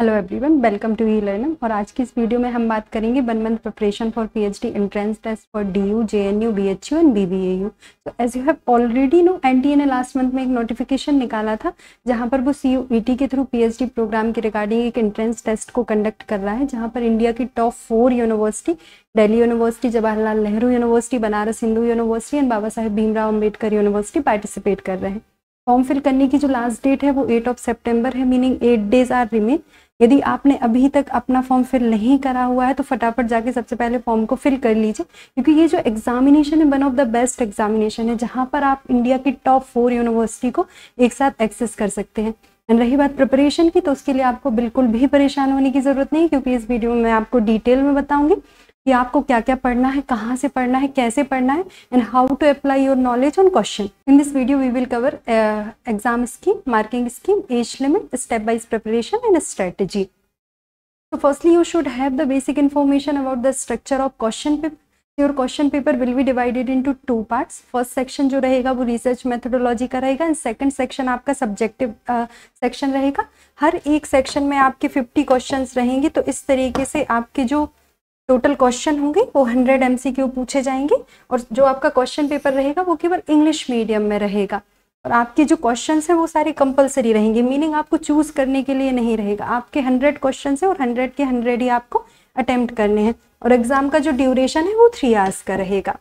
hello everyone welcome to e learnam और आज की इस वीडियो में हम बात करेंगे one month preparation for PhD entrance test for DU JNU BHU and BBAU तो as you have already know NTA ने लास्ट मंथ में एक नोटिफिकेशन निकाला था जहां पर वो सीयूईटी e के थ्रू पीएचडी प्रोग्राम के रिगार्डिंग एक एंट्रेंस टेस्ट को कंडक्ट कर रहा है जहाँ पर इंडिया की top four university daily university Jawaharlal Nehru university Banaras Hindu university and Baba Saheb Bhimrao Ambedkar university participate कर रहे हैं फॉर्म फिल करने की जो लास्ट डेट है वो एट ऑफ सेप्टेम्बर है meaning eight days are remain यदि आपने अभी तक अपना फॉर्म फिल नहीं करा हुआ है तो फटाफट जाके सबसे पहले फॉर्म को फिल कर लीजिए क्योंकि ये जो एग्जामिनेशन है one of the best examination है जहाँ पर आप इंडिया की टॉप फोर यूनिवर्सिटी को एक साथ एक्सेस कर सकते हैं एंड रही बात प्रिपरेशन की तो उसके लिए आपको बिल्कुल भी परेशान होने की ज़रूरत नहीं क्योंकि इस वीडियो में मैं आपको डिटेल में बताऊंगी कि आपको क्या क्या पढ़ना है कहाँ से पढ़ना है कैसे पढ़ना है and how to apply your knowledge on question in this video we will cover exam scheme marking scheme age limit step wise preparation and strategy तो firstly you should have the basic information about the structure of question paper your question paper will be divided into two parts first section जो रहेगा वो research methodology का रहेगा and second section आपका subjective section uh, रहेगा हर एक section में आपके 50 क्वेश्चंस रहेंगे तो इस तरीके से आपके जो टोटल क्वेश्चन होंगे वो हंड्रेड एम पूछे जाएंगे और जो आपका क्वेश्चन पेपर रहेगा वो केवल इंग्लिश मीडियम में रहेगा और आपके जो क्वेश्चन हैं वो सारे कंपलसरी रहेंगे मीनिंग आपको चूज करने के लिए नहीं रहेगा आपके हंड्रेड क्वेश्चन हैं और हंड्रेड के हंड्रेड ही आपको अटेम्प्ट करने हैं और एग्जाम का जो ड्यूरेशन है वो थ्री आवर्स का रहेगा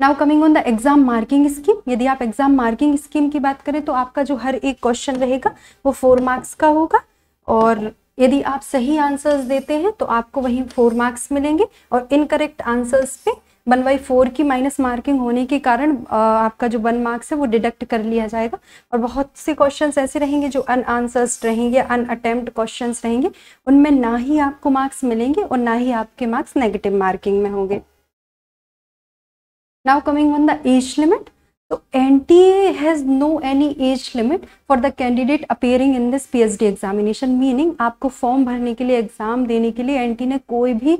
now coming on the exam marking scheme यदि आप एग्जाम मार्किंग स्कीम की बात करें तो आपका जो हर एक क्वेश्चन रहेगा वो फोर मार्क्स का होगा और यदि आप सही आंसर्स देते हैं तो आपको वही फोर मार्क्स मिलेंगे और इनकरेक्ट आंसर्स पे वन बाई फोर की माइनस मार्किंग होने के कारण आपका जो वन मार्क्स है वो डिडक्ट कर लिया जाएगा और बहुत से क्वेश्चन ऐसे रहेंगे जो अन आंसर्स रहेंगे अन अटेम्प्ट क्वेश्चन रहेंगे उनमें ना ही आपको मार्क्स मिलेंगे और ना ही आपके मार्क्स नेगेटिव मार्किंग में होंगे now coming on the age limit तो N T has no any age limit for the candidate appearing in this P H D examination meaning आपको फॉर्म भरने के लिए एग्जाम देने के लिए एन टी ने कोई भी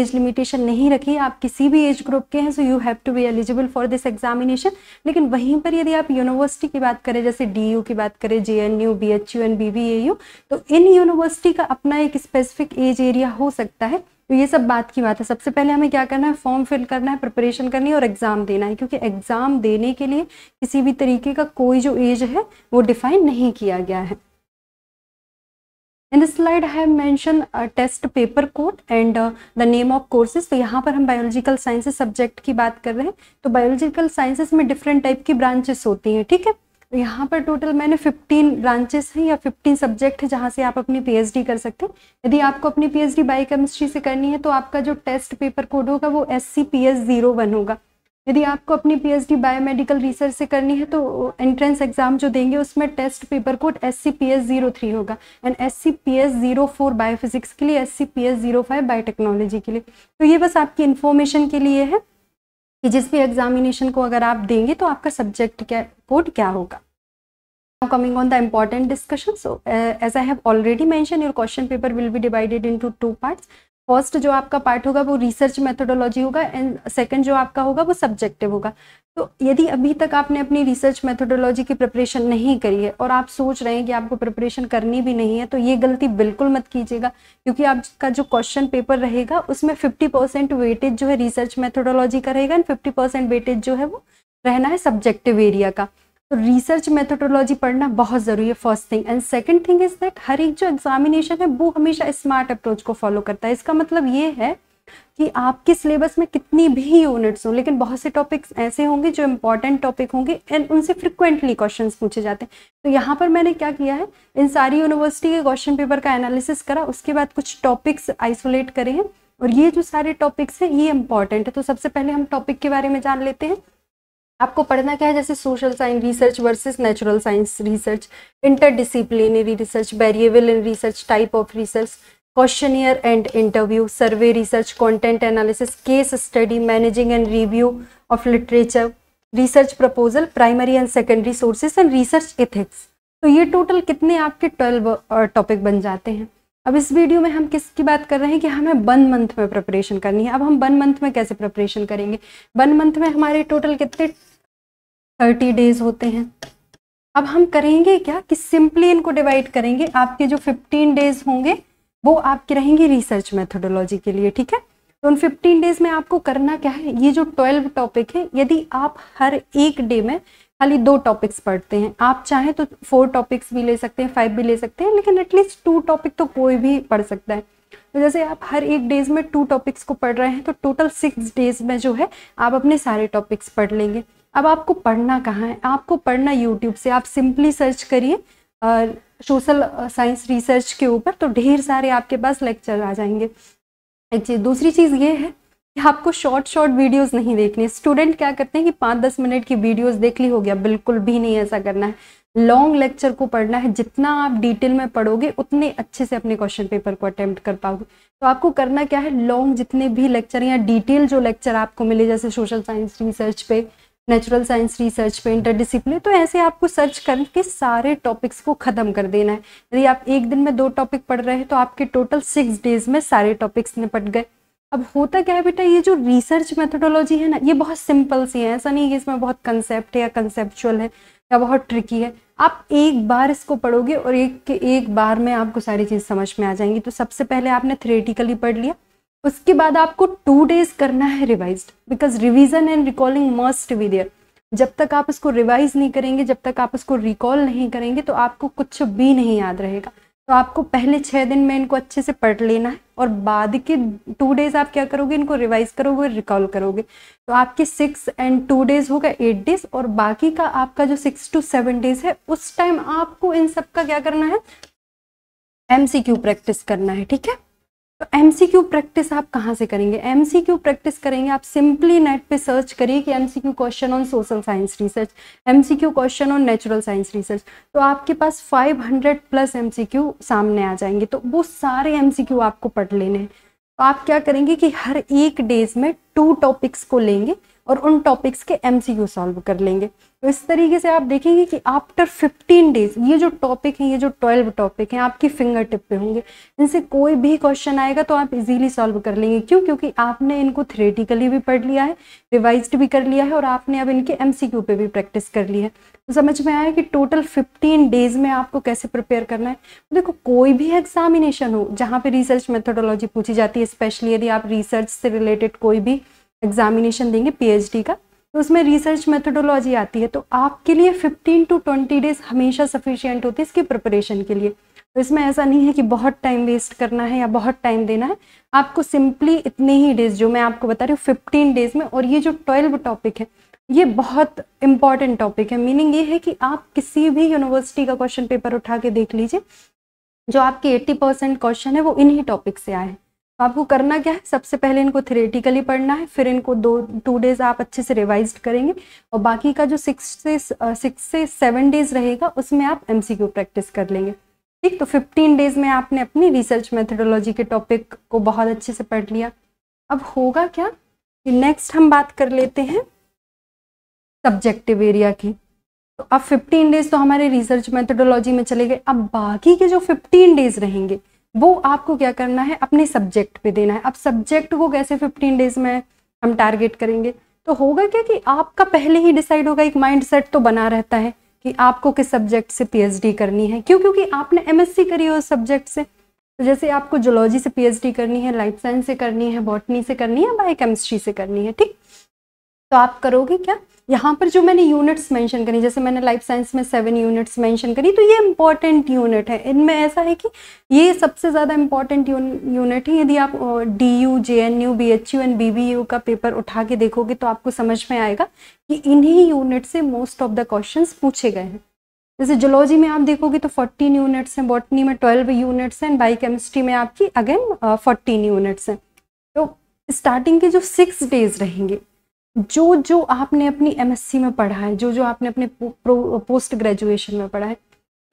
एज लिमिटेशन नहीं रखी आप किसी भी एज ग्रुप के हैं so you have to be eligible for this examination लेकिन वहीं पर यदि आप यूनिवर्सिटी की बात करें जैसे डी यू की बात करें J N U B H U and B B A U तो इन यूनिवर्सिटी का अपना एक स्पेसिफिक एज एरिया हो सकता है तो ये सब बात की बात है सबसे पहले हमें क्या करना है फॉर्म फिल करना है प्रिपरेशन करनी है और एग्ज़ाम देना है क्योंकि एग्ज़ाम देने के लिए किसी भी तरीके का कोई जो एज है वो डिफाइन नहीं किया गया है in this slide I have mention test paper code and the name of courses तो यहाँ पर हम बायोलॉजिकल साइंसेज सब्जेक्ट की बात कर रहे हैं तो बायोलॉजिकल साइंसेज में डिफरेंट टाइप की ब्रांचेस होती हैं ठीक है यहाँ पर टोटल मैंने 15 ब्रांचेस हैं या 15 सब्जेक्ट हैं जहाँ से आप अपनी पीएचडी कर सकते हैं यदि आपको अपनी पीएचडी तो केमिस्ट्री से करनी है तो आपका जो टेस्ट पेपर कोड होगा वो S C P S zero one होगा यदि आपको अपनी पीएचडी बायोमेडिकल रिसर्च से करनी है तो एंट्रेंस एग्जाम जो देंगे उसमें test paper code S C P S zero three होगा and S C P S zero four biophysics के लिए S C P S zero five biotechnology के लिए तो ये बस आपकी इन्फॉर्मेशन के लिए है कि जिस भी एग्जामिनेशन को अगर आप देंगे तो आपका सब्जेक्ट क्या कोड क्या होगा coming on the important discussion so as I have already mention your question paper will be divided into two parts first जो आपका पार्ट होगा वो रिसर्च मेथोडोलॉजी होगा एंड सेकंड जो आपका होगा वो सब्जेक्टिव होगा तो यदि अभी तक आपने अपनी रिसर्च मेथोडोलॉजी की प्रिपरेशन नहीं करी है और आप सोच रहे हैं कि आपको प्रिपरेशन करनी भी नहीं है तो ये गलती बिल्कुल मत कीजिएगा क्योंकि आपका जो क्वेश्चन पेपर रहेगा उसमें फिफ्टी परसेंट वेटेज जो है रिसर्च मेथोडोलॉजी का रहेगा एंड फिफ्टी परसेंट वेटेज जो है वो रहना है सब्जेक्टिव एरिया का तो रिसर्च मेथोडोलॉजी पढ़ना बहुत ज़रूरी है first thing and second thing is that हर एक जो एग्जामिनेशन है वो हमेशा स्मार्ट अप्रोच को फॉलो करता है इसका मतलब ये है कि आपके सिलेबस में कितनी भी यूनिट्स हों लेकिन बहुत से टॉपिक्स ऐसे होंगे जो इंपॉर्टेंट टॉपिक होंगे एंड उनसे फ्रिक्वेंटली क्वेश्चंस पूछे जाते हैं तो यहाँ पर मैंने क्या किया है इन सारी यूनिवर्सिटी के क्वेश्चन पेपर का एनालिसिस करा उसके बाद कुछ टॉपिक्स आइसोलेट करे हैं और ये जो सारे टॉपिक्स हैं ये इंपॉर्टेंट है तो सबसे पहले हम टॉपिक के बारे में जान लेते हैं आपको पढ़ना क्या है जैसे social science research versus natural science research interdisciplinary research variable in research type of research questionnaire and interview survey research content analysis case study managing and review of literature research proposal primary and secondary sources and research ethics तो ये total कितने आपके twelve topic बन जाते हैं अब इस video में हम किसकी बात कर रहे हैं कि हमें वन मंथ में प्रिपरेशन करनी है अब हम वन मंथ में कैसे प्रिपरेशन करेंगे वन मंथ में हमारे टोटल कितने थर्टी डेज होते हैं अब हम करेंगे क्या कि सिंपली इनको डिवाइड करेंगे आपके जो फिफ्टीन डेज होंगे वो आपके रहेंगे रिसर्च मेथोडोलॉजी के लिए ठीक है तो उन फिफ्टीन डेज में आपको करना क्या है ये जो ट्वेल्व टॉपिक है यदि आप हर एक डे में खाली दो टॉपिक्स पढ़ते हैं आप चाहें तो फोर टॉपिक्स भी ले सकते हैं फाइव भी ले सकते हैं लेकिन एटलीस्ट टू टॉपिक तो कोई भी पढ़ सकता है तो जैसे आप हर एक डेज में टू टॉपिक्स को पढ़ रहे हैं तो टोटल सिक्स डेज में जो है आप अपने सारे टॉपिक्स पढ़ लेंगे अब आपको पढ़ना कहाँ है आपको पढ़ना यूट्यूब से आप सिंपली सर्च करिए सोशल साइंस रिसर्च के ऊपर तो ढेर सारे आपके पास लेक्चर आ जाएंगे एक चीज़ दूसरी चीज़ ये है कि आपको शॉर्ट शॉर्ट वीडियोस नहीं देखने स्टूडेंट क्या करते हैं कि पाँच दस मिनट की वीडियोस देख ली हो गया बिल्कुल भी नहीं ऐसा करना है लॉन्ग लेक्चर को पढ़ना है जितना आप डिटेल में पढ़ोगे उतने अच्छे से अपने क्वेश्चन पेपर को अटैम्प्ट कर पाओगे तो आपको करना क्या है लॉन्ग जितने भी लेक्चर या डिटेल जो लेक्चर आपको मिले जैसे सोशल साइंस रिसर्च पे नेचुरल साइंस रिसर्च पे इंटरडिसिप्लिन तो ऐसे आपको सर्च करके सारे टॉपिक्स को ख़त्म कर देना है यदि आप एक दिन में दो टॉपिक पढ़ रहे हैं तो आपके टोटल सिक्स डेज में सारे टॉपिक्स निपट गए अब होता क्या है बेटा ये जो रिसर्च मेथोडोलॉजी है ना ये बहुत सिंपल सी है ऐसा नहीं कि इसमें बहुत कंसेप्ट है या कंसेप्चुअल है या बहुत ट्रिकी है आप एक बार इसको पढ़ोगे और एक के एक बार में आपको सारी चीज़ समझ में आ जाएंगी तो सबसे पहले आपने थ्रेटिकली पढ़ लिया उसके बाद आपको टू डेज करना है revise because revision and recalling must be there जब तक आप उसको रिवाइज नहीं करेंगे जब तक आप उसको रिकॉल नहीं करेंगे तो आपको कुछ भी नहीं याद रहेगा तो आपको पहले छः दिन में इनको अच्छे से पढ़ लेना है और बाद के टू डेज आप क्या करोगे इनको रिवाइज करोगे रिकॉल करोगे तो आपके सिक्स एंड टू डेज होगा एट डेज और बाकी का आपका जो सिक्स टू सेवन डेज है उस टाइम आपको इन सब का क्या करना है एम प्रैक्टिस करना है ठीक है तो एम प्रैक्टिस आप कहाँ से करेंगे एम सी क्यू प्रैक्टिस करेंगे आप सिंपली नेट पे सर्च करिए कि M C Q question on social science research M question on natural science research तो आपके पास 500 प्लस एम सामने आ जाएंगे तो वो सारे एम सी क्यू आपको पढ़ लेने हैं तो आप क्या करेंगे कि हर एक डेज में टू टॉपिक्स को लेंगे और उन टॉपिक्स के एम सॉल्व कर लेंगे तो इस तरीके से आप देखेंगे कि आफ्टर 15 डेज ये जो टॉपिक हैं ये जो 12 टॉपिक हैं आपकी फिंगर टिप पे होंगे इनसे कोई भी क्वेश्चन आएगा तो आप इजीली सॉल्व कर लेंगे क्यों क्योंकि आपने इनको थ्रेटिकली भी पढ़ लिया है रिवाइज्ड भी कर लिया है और आपने अब इनके एम पे भी प्रैक्टिस कर ली है तो समझ में आया कि टोटल 15 डेज में आपको कैसे प्रिपेयर करना है तो देखो कोई भी एग्जामिनेशन हो जहाँ पे रिसर्च मेथोडोलॉजी पूछी जाती है स्पेशली यदि आप रिसर्च से रिलेटेड कोई भी एग्जामिनेशन देंगे पीएचडी का तो उसमें रिसर्च मेथोडोलॉजी आती है तो आपके लिए 15 टू 20 डेज हमेशा सफिशियंट होती है इसकी प्रिपरेशन के लिए तो इसमें ऐसा नहीं है कि बहुत टाइम वेस्ट करना है या बहुत टाइम देना है आपको सिंपली इतने ही डेज जो मैं आपको बता रही हूँ फिफ्टीन डेज में और ये जो ट्वेल्व टॉपिक है ये बहुत इंपॉर्टेंट टॉपिक है मीनिंग ये है कि आप किसी भी यूनिवर्सिटी का क्वेश्चन पेपर उठा के देख लीजिए जो आपके 80 परसेंट क्वेश्चन है वो इन्हीं टॉपिक से आए हैं तो आपको करना क्या है सबसे पहले इनको थ्रेटिकली पढ़ना है फिर इनको दो टू डेज आप अच्छे से रिवाइज करेंगे और बाकी का जो सिक्स से सिक्स से सेवन डेज रहेगा उसमें आप एम प्रैक्टिस कर लेंगे ठीक तो फिफ्टीन डेज में आपने अपनी रिसर्च मेथडोलॉजी के टॉपिक को बहुत अच्छे से पढ़ लिया अब होगा क्या कि नेक्स्ट हम बात कर लेते हैं सब्जेक्टिव एरिया की तो अब 15 डेज तो हमारे रिसर्च मेथडोलॉजी में चले गए अब बाकी के जो 15 डेज रहेंगे वो आपको क्या करना है अपने सब्जेक्ट पे देना है अब सब्जेक्ट को कैसे फिफ्टीन डेज में हम टारगेट करेंगे तो होगा क्या कि आपका पहले ही डिसाइड होगा एक माइंड सेट तो बना रहता है कि आपको किस सब्जेक्ट से पीएचडी करनी है क्यों क्योंकि आपने एमएससी करी है उस सब्जेक्ट से तो जैसे आपको जोलॉजी से पीएचडी करनी है लाइफ साइंस से करनी है बॉटनी से करनी है बायोकेमिस्ट्री से करनी है ठीक तो आप करोगे क्या यहाँ पर जो मैंने यूनिट्स मेंशन करी जैसे मैंने लाइफ साइंस में सेवन यूनिट्स मेंशन करी तो ये इंपॉर्टेंट यूनिट है इनमें ऐसा है कि ये सबसे ज़्यादा इंपॉर्टेंट यूनिट है यदि आप D U J N U B H U and B B U का पेपर उठा के देखोगे तो आपको समझ में आएगा कि इन्हीं यूनिट से मोस्ट ऑफ द क्वेश्चन पूछे गए हैं जैसे जोलॉजी में आप देखोगे तो फोर्टीन यूनिट्स हैं बॉटनी में ट्वेल्व यूनिट्स हैं केमिस्ट्री में आपकी अगेन फोर्टीन यूनिट्स हैं तो स्टार्टिंग के जो सिक्स डेज रहेंगे जो जो आपने अपनी एमएससी में पढ़ा है जो जो आपने अपने पो, पोस्ट ग्रेजुएशन में पढ़ा है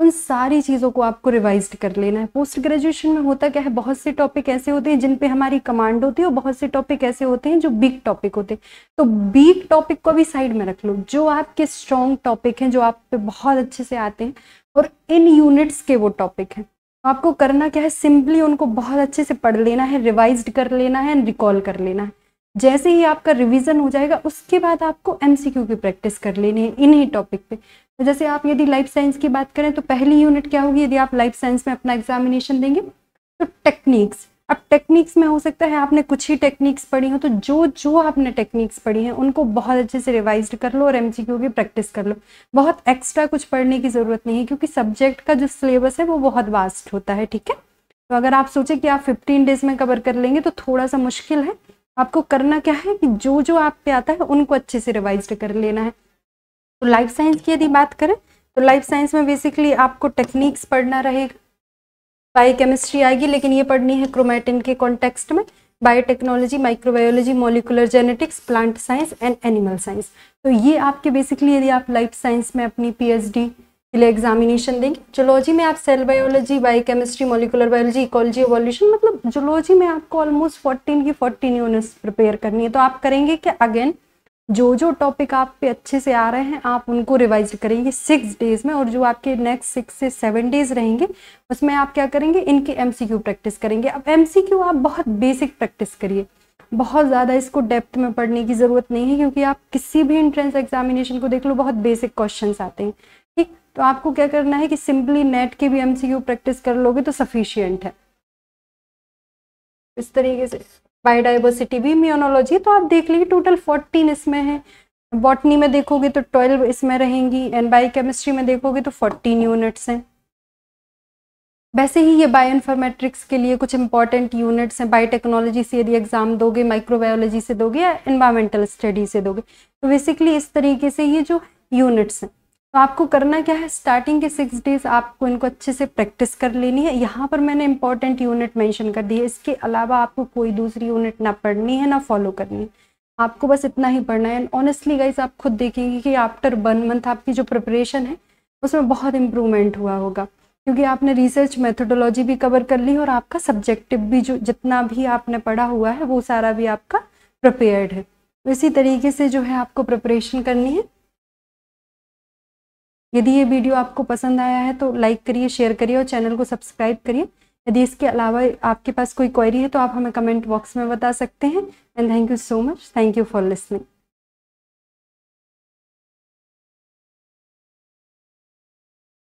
उन सारी चीज़ों को आपको रिवाइज कर लेना है पोस्ट ग्रेजुएशन में होता क्या है बहुत से टॉपिक ऐसे होते हैं जिन पे हमारी कमांड होती है और बहुत से टॉपिक ऐसे होते हैं जो बिग टॉपिक होते हैं तो बिग टॉपिक को भी साइड में रख लो जो आपके स्ट्रॉन्ग टॉपिक हैं जो आप पे बहुत अच्छे से आते हैं और इन यूनिट्स के वो टॉपिक हैं आपको करना क्या है सिंपली उनको बहुत अच्छे से पढ़ लेना है रिवाइज कर लेना है एंड रिकॉल कर लेना है जैसे ही आपका रिवीजन हो जाएगा उसके बाद आपको एमसीक्यू की प्रैक्टिस कर लेनी है इन्हीं टॉपिक पे तो जैसे आप यदि लाइफ साइंस की बात करें तो पहली यूनिट क्या होगी यदि आप लाइफ साइंस में अपना एग्जामिनेशन देंगे तो टेक्निक्स अब टेक्निक्स में हो सकता है आपने कुछ ही टेक्निक्स पढ़ी हो तो जो जो आपने टेक्निक्स पढ़ी हैं उनको बहुत अच्छे से रिवाइज कर लो और एमसीक्यू की प्रैक्टिस कर लो बहुत एक्स्ट्रा कुछ पढ़ने की ज़रूरत नहीं है क्योंकि सब्जेक्ट का जो सिलेबस है वो बहुत वास्ट होता है ठीक है तो अगर आप सोचें कि आप 15 डेज में कवर कर लेंगे तो थोड़ा सा मुश्किल है आपको करना क्या है कि जो जो आप पे आता है उनको अच्छे से रिवाइज कर लेना है तो लाइफ साइंस की यदि बात करें तो लाइफ साइंस में बेसिकली आपको टेक्निक्स पढ़ना रहेगा बायोकेमिस्ट्री आएगी लेकिन ये पढ़नी है क्रोमेटिन के कॉन्टेक्स्ट में biotechnology microbiology molecular genetics plant science and animal science तो ये आपके बेसिकली यदि आप लाइफ साइंस में अपनी पी के लिए एग्जामिनेशन देंगे जोलॉजी में आप cell biology chemistry molecular biology ecology evolution मतलब जोलॉजी में आपको ऑलमोस्ट फोर्टीन की फोर्टीन यूनिट्स प्रिपेयर करनी है तो आप करेंगे कि अगेन जो जो टॉपिक आप पे अच्छे से आ रहे हैं आप उनको रिवाइज करेंगे सिक्स डेज में और जो आपके नेक्स्ट सिक्स से सेवन डेज रहेंगे उसमें आप क्या करेंगे इनके एमसीक्यू प्रैक्टिस करेंगे अब एम आप बहुत बेसिक प्रैक्टिस करिए बहुत ज़्यादा इसको डेप्थ में पढ़ने की ज़रूरत नहीं है क्योंकि आप किसी भी इंट्रेंस एग्जामिनेशन को देख लो बहुत बेसिक क्वेश्चन आते हैं तो आपको क्या करना है कि सिंपली नेट के भी एमसीक्यू प्रैक्टिस कर लोगे तो सफिशियंट है इस तरीके से बायोडाइवर्सिटी भी म्यूनोलॉजी तो आप देख लीजिए टोटल फोर्टीन इसमें है बॉटनी में देखोगे तो ट्वेल्व इसमें रहेंगी एंड बायो केमिस्ट्री में देखोगे तो फोर्टीन यूनिट्स हैं वैसे ही ये बायो इन्फॉर्मेट्रिक्स के लिए कुछ इंपॉर्टेंट यूनिट्स हैं बायोटेक्नोलॉजी से यदि एग्जाम दोगे माइक्रोबायोलॉजी से दोगे या इन्वायरमेंटल स्टडी से दोगे तो बेसिकली इस तरीके से ये जो यूनिट्स हैं तो आपको करना क्या है स्टार्टिंग के सिक्स डेज आपको इनको अच्छे से प्रैक्टिस कर लेनी है यहाँ पर मैंने इंपॉर्टेंट यूनिट मेंशन कर दी है इसके अलावा आपको कोई दूसरी यूनिट ना पढ़नी है ना फॉलो करनी है आपको बस इतना ही पढ़ना है एंड ऑनेस्टली गाइज आप खुद देखेंगे कि आफ्टर वन मंथ आपकी जो प्रिपरेशन है उसमें बहुत इम्प्रूवमेंट हुआ होगा क्योंकि आपने रिसर्च मेथोडोलॉजी भी कवर कर ली और आपका सब्जेक्टिव भी जो जितना भी आपने पढ़ा हुआ है वो सारा भी आपका प्रिपेयर्ड है तो इसी तरीके से जो है आपको प्रिपरेशन करनी है यदि ये वीडियो आपको पसंद आया है तो लाइक करिए शेयर करिए और चैनल को सब्सक्राइब करिए यदि इसके अलावा आपके पास कोई क्वेरी है तो आप हमें कमेंट बॉक्स में बता सकते हैं and thank you so much thank you for listening